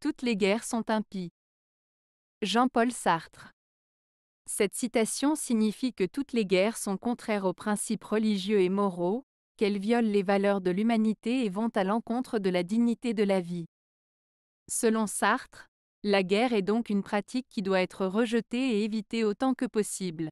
Toutes les guerres sont impies. Jean-Paul Sartre. Cette citation signifie que toutes les guerres sont contraires aux principes religieux et moraux, qu'elles violent les valeurs de l'humanité et vont à l'encontre de la dignité de la vie. Selon Sartre, la guerre est donc une pratique qui doit être rejetée et évitée autant que possible.